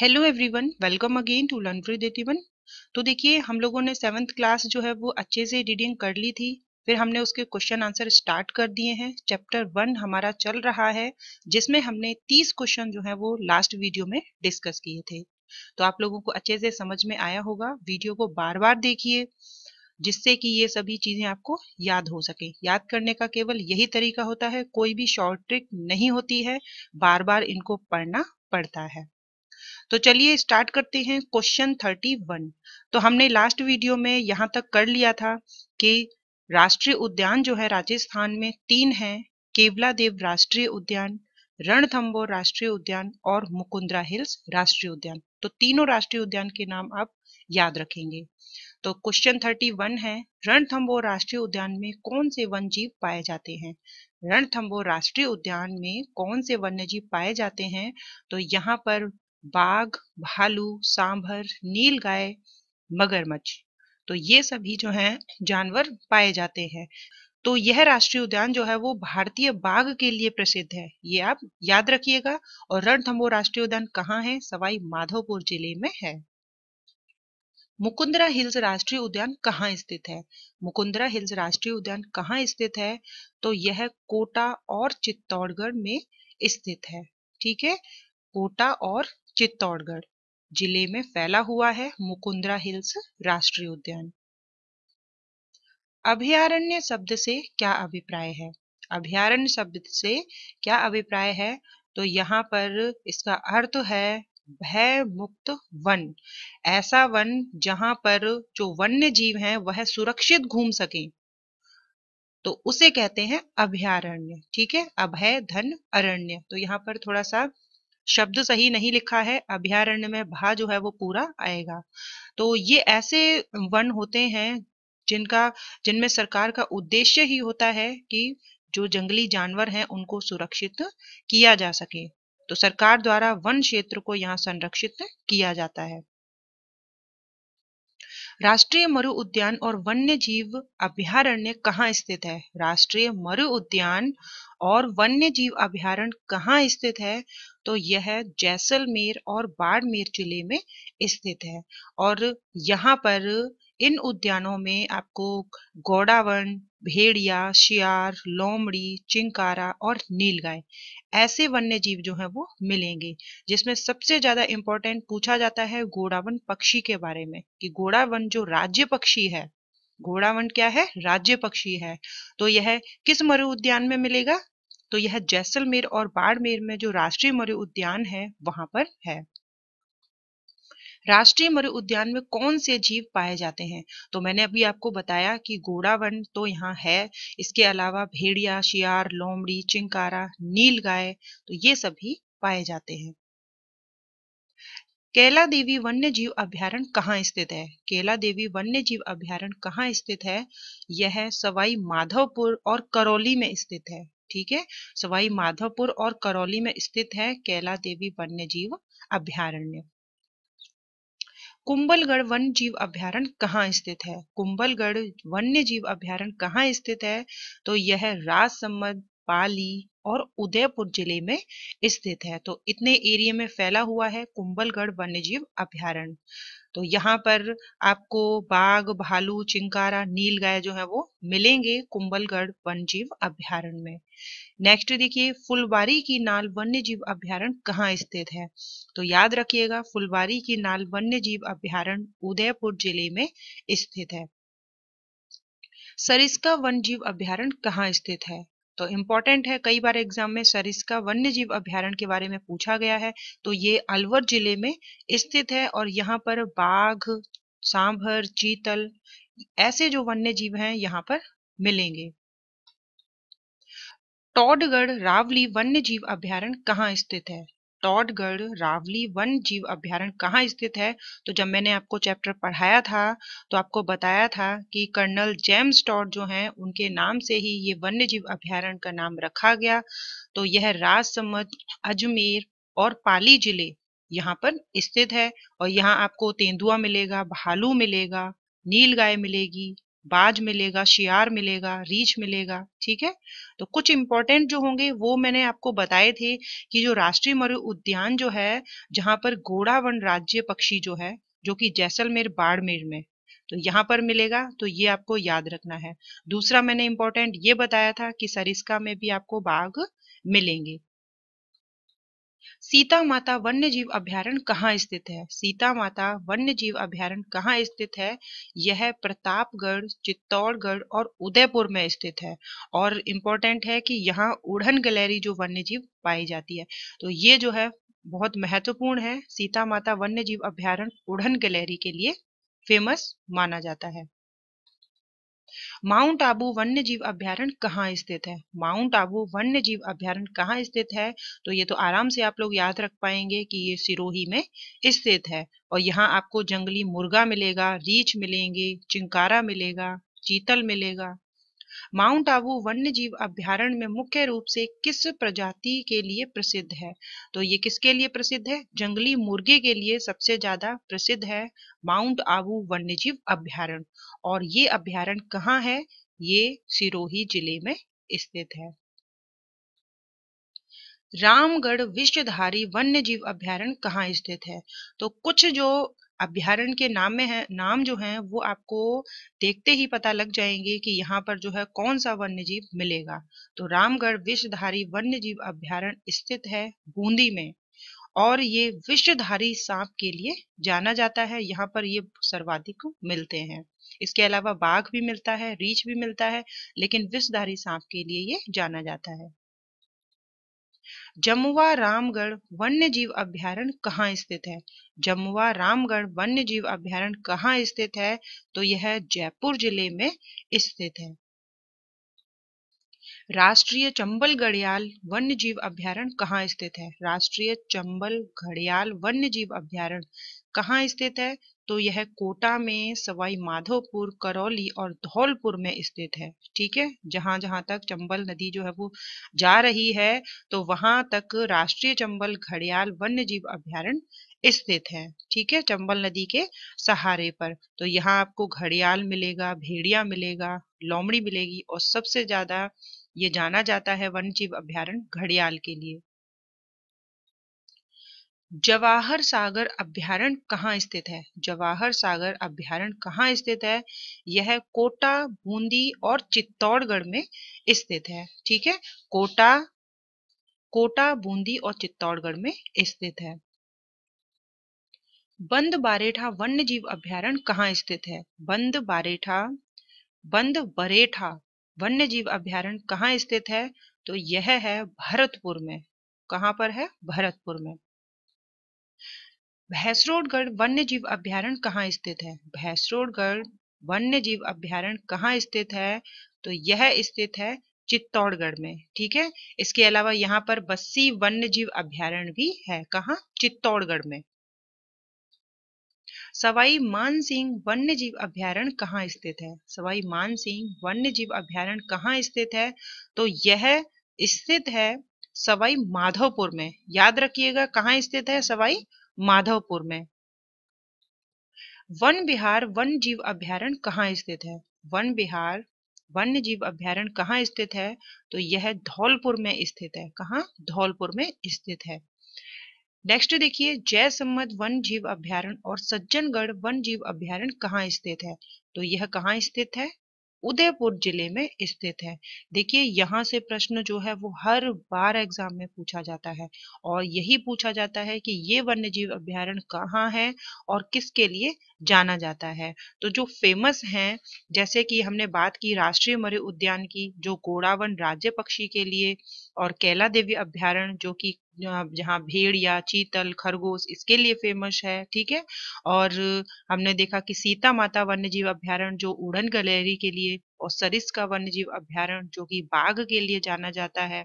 hello everyone welcome again to learn free देटीवन तो देखिए हम लोगों ने सेवन्थ क्लास जो है वो अच्छे से रीडिंग कर ली थी फिर हमने उसके क्वेश्चन आंसर स्टार्ट कर दिए हैं चैप्टर वन हमारा चल रहा है जिसमें हमने तीस क्वेश्चन जो है वो लास्ट वीडियो में डिस्कस किए थे तो आप लोगों को अच्छे से समझ में आया होगा वीडियो को बार बार देखिए जिससे कि ये सभी चीजें आपको याद हो सके याद करने का केवल यही तरीका होता है कोई भी शॉर्ट ट्रिक नहीं होती है बार बार इनको पढ़ना पड़ता है तो चलिए स्टार्ट करते हैं क्वेश्चन थर्टी वन तो हमने लास्ट वीडियो में यहाँ तक कर लिया था कि राष्ट्रीय उद्यान जो है राजस्थान में तीन है केवला देव राष्ट्रीय उद्यान रणथंबोर राष्ट्रीय उद्यान और मुकुंद्रा हिल्स राष्ट्रीय उद्यान तो तीनों राष्ट्रीय उद्यान के नाम आप याद रखेंगे तो क्वेश्चन थर्टी वन है रणथंबोर राष्ट्रीय उद्यान में कौन से वन जीव पाए जाते हैं रणथंबोर राष्ट्रीय उद्यान में कौन से वन्य जीव पाए जाते हैं तो यहाँ पर बाघ भालू सांभर नील गाय मगरमच्छ तो ये सभी जो हैं जानवर पाए जाते हैं तो यह राष्ट्रीय उद्यान जो है वो भारतीय बाघ के लिए प्रसिद्ध है ये आप याद रखिएगा और रणथंबोर राष्ट्रीय उद्यान कहाँ है सवाई माधोपुर जिले में है मुकुंदरा हिल्स राष्ट्रीय उद्यान कहाँ स्थित है मुकुंदरा हिल्स राष्ट्रीय उद्यान कहाँ स्थित है तो यह कोटा और चित्तौड़गढ़ में स्थित है ठीक है कोटा और चित्तौड़गढ़ जिले में फैला हुआ है मुकुंदरा हिल्स राष्ट्रीय उद्यान अभ्यारण्य शब्द से क्या अभिप्राय है अभ्यारण्य शब्द से क्या अभिप्राय है तो यहाँ पर इसका अर्थ है भय मुक्त वन ऐसा वन जहां पर जो वन्य जीव हैं वह सुरक्षित घूम सके तो उसे कहते हैं अभ्यारण्य ठीक है अभय धन अरण्य तो यहाँ पर थोड़ा सा शब्द सही नहीं लिखा है अभ्यारण्य में भा जो है वो पूरा आएगा तो ये ऐसे वन होते हैं जिनका जिनमें सरकार का उद्देश्य ही होता है कि जो जंगली जानवर हैं उनको सुरक्षित किया जा सके तो सरकार द्वारा वन क्षेत्र को यहाँ संरक्षित किया जाता है राष्ट्रीय मरु उद्यान और वन्य जीव अभ्यारण्य कहाँ स्थित है राष्ट्रीय मरु उद्यान और वन्य जीव अभ्यारण्य कहाँ स्थित है तो यह जैसलमेर और बाड़मेर जिले में स्थित है और यहाँ पर इन उद्यानों में आपको गौड़ावन भेड़िया शियार लोमड़ी चिंकारा और नीलगाय ऐसे वन्य जीव जो हैं वो मिलेंगे जिसमें सबसे ज्यादा इंपॉर्टेंट पूछा जाता है घोड़ावन पक्षी के बारे में कि घोड़ावन जो राज्य पक्षी है घोड़ावन क्या है राज्य पक्षी है तो यह किस मरु उद्यान में मिलेगा तो यह जैसलमेर और बाड़मेर में जो राष्ट्रीय मौर्य उद्यान है वहां पर है राष्ट्रीय मरु उद्यान में कौन से जीव पाए जाते हैं तो मैंने अभी आपको बताया कि घोड़ावन तो यहाँ है इसके अलावा भेड़िया शियार लोमड़ी चिंकारा नील गाय तो ये सभी पाए जाते हैं केला देवी वन्य जीव अभ्यारण कहाँ स्थित है केला देवी वन्य जीव अभ्यारण कहाँ स्थित है यह सवाई माधवपुर और करौली में स्थित है ठीक है सवाई माधवपुर और करौली में स्थित है कैला देवी वन्य जीव अभ्यारण्य कुंबलगढ़ वन्य जीव अभ्यारण्य कहाँ स्थित है कुंबलगढ़ वन्य जीव अभ्यारण्य कहाँ स्थित है तो यह राजसमंद पाली और उदयपुर जिले में स्थित है तो इतने एरिया में फैला हुआ है कुंबलगढ़ वन्य जीव अभ्यारण्य तो यहाँ पर आपको बाघ भालू चिंकारा नील गाय जो है वो मिलेंगे कुंभलगढ़ वन जीव अभ्यारण्य में नेक्स्ट देखिए फुलवारी की नाल वन्य जीव अभ्यारण्य कहाँ स्थित है तो याद रखिएगा फुलवारी की नाल वन्य जीव अभ्यारण उदयपुर जिले में स्थित है सरिस्का वन जीव अभ्यारण्य कहाँ स्थित है तो इम्पॉर्टेंट है कई बार एग्जाम में सरिस्का वन्य जीव अभ्यारण्य के बारे में पूछा गया है तो ये अलवर जिले में स्थित है और यहाँ पर बाघ सांभर चीतल ऐसे जो वन्य जीव है यहाँ पर मिलेंगे टॉडगढ़ रावली वन्य जीव अभ्यारण्य कहाँ स्थित है चित्तौड़गढ़ रावली वन जीव अभ्यारण कहाँ स्थित है तो जब मैंने आपको चैप्टर पढ़ाया था तो आपको बताया था कि कर्नल जेम्स टॉड जो हैं उनके नाम से ही ये वन्य जीव अभ्यारण का नाम रखा गया तो यह राजसमंद अजमेर और पाली जिले यहाँ पर स्थित है और यहाँ आपको तेंदुआ मिलेगा भालू मिलेगा नील गाय मिलेगी बाज मिलेगा शियार मिलेगा रीछ मिलेगा ठीक है तो कुछ इंपॉर्टेंट जो होंगे वो मैंने आपको बताए थे कि जो राष्ट्रीय मरु उद्यान जो है जहां पर घोड़ा वन राज्य पक्षी जो है जो कि जैसलमेर बाड़मेर में तो यहाँ पर मिलेगा तो ये आपको याद रखना है दूसरा मैंने इंपॉर्टेंट ये बताया था कि सरिस्का में भी आपको बाघ मिलेंगे सीता माता वन्य जीव अभ्यारण कहाँ स्थित है सीता माता वन्य जीव अभ्यारण कहाँ स्थित है यह प्रतापगढ़ चित्तौड़गढ़ और उदयपुर में स्थित है और इम्पोर्टेंट है कि यहाँ उड़न गैलरी जो वन्य जीव पाई जाती है तो ये जो है बहुत महत्वपूर्ण है सीता माता वन्य जीव अभ्यारण्य उड़न गैलरी के लिए फेमस माना जाता है माउंट आबू वन्य जीव अभ्यारण कहाँ स्थित है माउंट आबू वन्य जीव अभ्यारण कहाँ स्थित है तो ये तो आराम से आप लोग याद रख पाएंगे कि ये सिरोही में स्थित है और यहाँ आपको जंगली मुर्गा मिलेगा रीछ मिलेंगे चिंकारा मिलेगा चीतल मिलेगा माउंट आबू वन्य जीव अभ्यारण में मुख्य रूप से किस प्रजाति के लिए प्रसिद्ध है तो ये किसके लिए प्रसिद्ध है जंगली मुर्गे के लिए सबसे ज्यादा प्रसिद्ध है माउंट आबू वन्य जीव अभ्यारण और ये अभ्यारण्य कहाँ है ये सिरोही जिले में स्थित है रामगढ़ विश्वधारी वन्य जीव अभ्यारण कहाँ स्थित है तो कुछ जो अभ्यारण के नाम में है नाम जो है वो आपको देखते ही पता लग जाएंगे कि यहाँ पर जो है कौन सा वन्य जीव मिलेगा तो रामगढ़ विषधारी वन्य जीव अभ्यारण स्थित है बूंदी में और ये विषधारी सांप के लिए जाना जाता है यहाँ पर ये सर्वाधिक मिलते हैं इसके अलावा बाघ भी मिलता है रीछ भी मिलता है लेकिन विषधारी सांप के लिए ये जाना जाता है जमुआ रामगढ़ वन्य जीव अभ्यारण्य कहाँ स्थित है जमुआ रामगढ़ वन्य जीव अभ्यारण कहाँ स्थित है तो यह जयपुर जिले में स्थित है राष्ट्रीय चंबल घड़ियाल वन्य जीव अभ्यारण्य कहाँ स्थित है राष्ट्रीय चंबल घड़ियाल वन्य जीव अभ्यारण्य कहाँ स्थित है तो यह कोटा में सवाई माधोपुर करौली और धौलपुर में स्थित है ठीक है जहां जहां तक चंबल नदी जो है वो जा रही है तो वहां तक राष्ट्रीय चंबल घड़ियाल वन्य जीव अभ्यारण स्थित है ठीक है चंबल नदी के सहारे पर तो यहाँ आपको घड़ियाल मिलेगा भेड़िया मिलेगा लोमड़ी मिलेगी और सबसे ज्यादा ये जाना जाता है वन्य जीव अभ्यारण घड़ियाल के लिए जवाहर सागर अभ्यारण्य कहाँ स्थित है जवाहर सागर अभ्यारण कहाँ स्थित है यह कोटा बूंदी और चित्तौड़गढ़ में स्थित है ठीक है कोटा कोटा बूंदी और चित्तौड़गढ़ में स्थित है बंद बारेठा वन्य जीव अभ्यारण कहाँ स्थित है बंद बारेठा बंद बरेठा वन्य जीव अभ्यारण्य कहाँ स्थित है तो यह है भरतपुर में कहाँ पर है भरतपुर में भैंसरोडगढ़ वन्य जीव अभ्यारण्य कहाँ स्थित है भैंसरोडगढ़ वन्य जीव अभ्यारण्य कहाँ स्थित है तो यह स्थित है चित्तौड़गढ़ में ठीक है इसके अलावा यहाँ पर बस्सी वन्य जीव अभ्यारण्य भी है कहा चित्तौड़गढ़ में सवाई मानसिंह वन्य जीव अभ्यारण्य कहाँ स्थित है सवाई मान सिंह वन्य जीव अभ्यारण्य कहाँ स्थित है तो यह स्थित है सवाई माधोपुर में याद रखिएगा कहाँ स्थित है सवाई माधवपुर में वन बिहार वन जीव अभ्यारण कहाँ स्थित है वन बिहार वन्य जीव अभ्यारण्य कहाँ स्थित है तो यह धौलपुर में स्थित है कहाँ धौलपुर में स्थित है नेक्स्ट देखिए जय सम्मत वन जीव अभ्यारण और सज्जनगढ़ वन जीव अभ्यारण कहाँ स्थित है तो यह कहाँ स्थित है उदयपुर जिले में स्थित है देखिए यहाँ से प्रश्न जो है वो हर बार एग्जाम में पूछा जाता है और यही पूछा जाता है कि ये वन्य जीव अभ्यारण कहाँ है और किसके लिए जाना जाता है तो जो फेमस है जैसे कि हमने बात की राष्ट्रीय मरु उद्यान की जो गोड़ावन राज्य पक्षी के लिए और कैला देवी अभ्यारण जो कि जहाँ भेड़ या चीतल खरगोश इसके लिए फेमस है ठीक है और हमने देखा कि सीता माता वन्य जीव अभ्यारण जो उड़न गलेरी के लिए और सरिस का वन्य जीव अभ्यारण जो कि बाघ के लिए जाना जाता है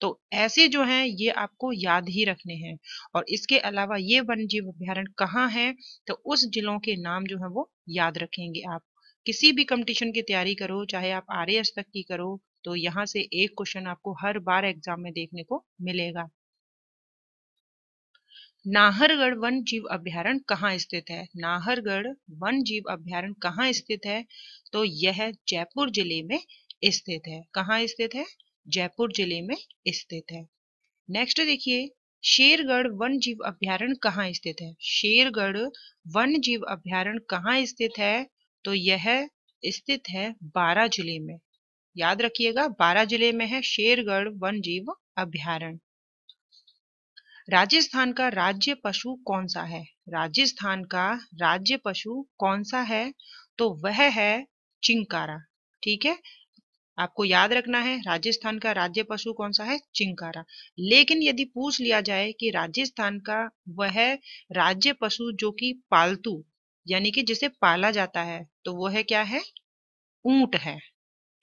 तो ऐसे जो हैं ये आपको याद ही रखने हैं और इसके अलावा ये वन्य जीव अभ्यारण कहाँ है तो उस जिलों के नाम जो है वो याद रखेंगे आप किसी भी कंपटीशन की तैयारी करो चाहे आप आर तक की करो तो यहाँ से एक क्वेश्चन आपको हर बार एग्जाम में देखने को मिलेगा नाहरगढ़ वन जीव अभ्यारण कहाँ स्थित है नाहरगढ़ वन जीव अभ्यारण कहाँ स्थित है तो यह जयपुर जिले में स्थित है कहाँ स्थित है जयपुर जिले में स्थित है नेक्स्ट देखिए शेरगढ़ वन जीव अभ्यारण कहाँ स्थित है शेरगढ़ वन जीव अभ्यारण कहाँ स्थित है तो यह स्थित है बारह जिले में याद रखिएगा बारह जिले में है शेरगढ़ वन जीव अभ्यारण्य राजस्थान का राज्य पशु कौन सा है राजस्थान का राज्य पशु कौन सा है तो वह है चिंकारा ठीक है आपको याद रखना है राजस्थान का राज्य पशु कौन सा है चिंकारा लेकिन यदि पूछ लिया जाए कि राजस्थान का वह राज्य पशु जो कि पालतू यानी कि जिसे पाला जाता है तो वह है क्या है ऊंट है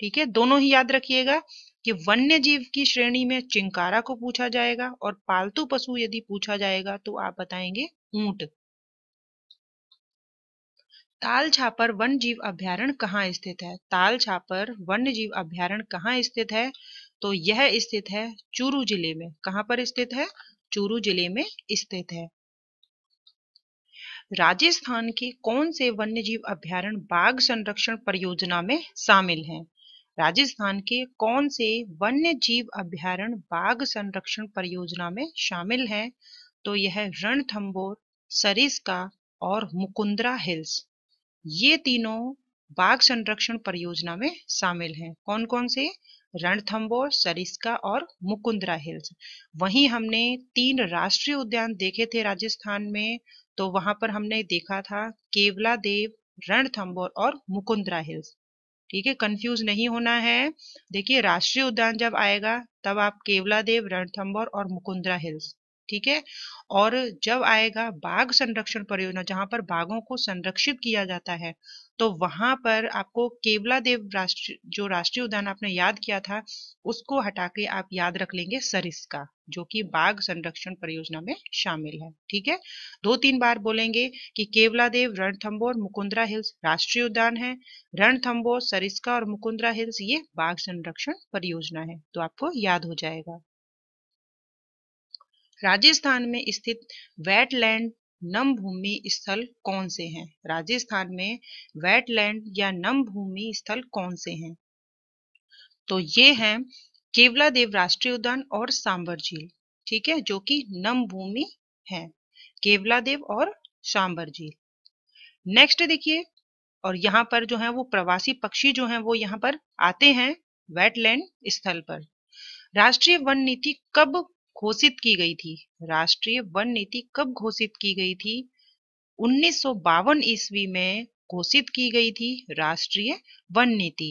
ठीक है दोनों ही याद रखिएगा कि वन्य जीव की श्रेणी में चिंकारा को पूछा जाएगा और पालतू पशु यदि पूछा जाएगा तो आप बताएंगे ऊंट ताल छापर वन जीव अभ्यारण कहाँ स्थित है ताल छापर वन्य जीव अभ्यारण कहाँ स्थित है तो यह स्थित है चूरू जिले में कहाँ पर स्थित है चूरू जिले में स्थित है राजस्थान के कौन से वन्य जीव अभ्यारण बाघ संरक्षण परियोजना में शामिल हैं राजस्थान के कौन से वन्य जीव अभ्यारण बाघ संरक्षण परियोजना में शामिल है तो यह रणथंबोर सरिस्का और मुकुंदरा हिल्स ये तीनों बाघ संरक्षण परियोजना में शामिल हैं कौन कौन से रणथंबोर सरिस्का और मुकुंदरा हिल्स वहीं हमने तीन राष्ट्रीय उद्यान देखे थे राजस्थान में तो वहां पर हमने देखा था केवला देव रणथंबोर और मुकुंदरा हिल्स ठीक है कंफ्यूज नहीं होना है देखिए राष्ट्रीय उद्यान जब आएगा तब आप केवला देव रणथंबोर और मुकुंदरा हिल्स ठीक है और जब आएगा बाघ संरक्षण परियोजना जहां पर बाघों को संरक्षित किया जाता है तो वहां पर आपको केवला देव राष्ट्र जो राष्ट्रीय उद्यान आपने याद किया था उसको हटा के आप याद रख लेंगे सरिस का जो कि बाघ संरक्षण परियोजना में शामिल है ठीक है दो तीन बार बोलेंगे कि केवला देव रणथम्बोर मुकुंद्रा हिल्स राष्ट्रीय उद्यान है रणथम्बोर सरिस्का और मुकुंद्रा हिल्स ये बाघ संरक्षण परियोजना है तो आपको याद हो जाएगा राजस्थान में स्थित वेटलैंड नम भूमि स्थल कौन से हैं राजस्थान में वेटलैंड या नम भूमि स्थल कौन से हैं तो ये हैं केवला देव राष्ट्रीय उद्यान और सांबर झील ठीक है जो कि नम भूमि है केवला देव और सांबर झील नेक्स्ट देखिए और यहाँ पर जो है वो प्रवासी पक्षी जो है वो यहाँ पर आते हैं वेटलैंड स्थल पर राष्ट्रीय वन नीति कब घोषित की गई थी राष्ट्रीय वन नीति कब घोषित की गई थी उन्नीस ईस्वी में घोषित की गई थी राष्ट्रीय वन नीति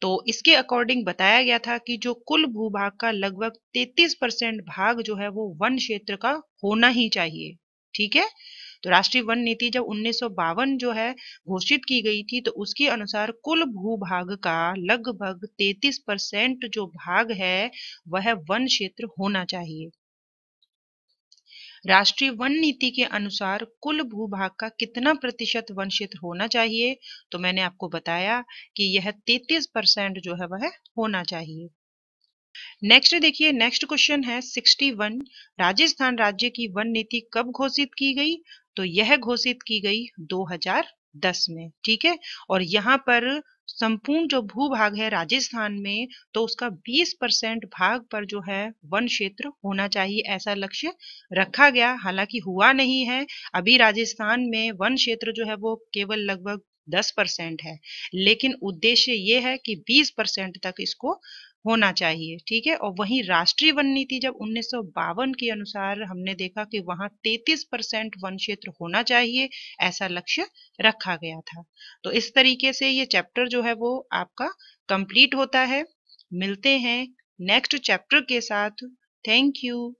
तो इसके अकॉर्डिंग बताया गया था कि जो कुल भूभाग का लगभग 33 परसेंट भाग जो है वो वन क्षेत्र का होना ही चाहिए ठीक है तो राष्ट्रीय वन नीति जब उन्नीस जो है घोषित की गई थी तो उसके अनुसार कुल भूभाग का लगभग 33 परसेंट जो भाग है वह वन क्षेत्र होना चाहिए राष्ट्रीय वन नीति के अनुसार कुल भूभाग का कितना प्रतिशत वन क्षेत्र होना चाहिए तो मैंने आपको बताया कि यह 33 परसेंट जो है वह होना चाहिए नेक्स्ट देखिए नेक्स्ट क्वेश्चन है 61 राजस्थान राज्य की वन नीति कब घोषित की गई तो यह घोषित की गई 2010 में ठीक है और यहाँ पर संपूर्ण जो भूभाग है राजस्थान में तो उसका 20 परसेंट भाग पर जो है वन क्षेत्र होना चाहिए ऐसा लक्ष्य रखा गया हालांकि हुआ नहीं है अभी राजस्थान में वन क्षेत्र जो है वो केवल लगभग 10 परसेंट है लेकिन उद्देश्य ये है कि 20 परसेंट तक इसको होना चाहिए ठीक है और वहीं राष्ट्रीय वन नीति जब उन्नीस के अनुसार हमने देखा कि वहां 33 परसेंट वन क्षेत्र होना चाहिए ऐसा लक्ष्य रखा गया था तो इस तरीके से ये चैप्टर जो है वो आपका कंप्लीट होता है मिलते हैं नेक्स्ट चैप्टर के साथ थैंक यू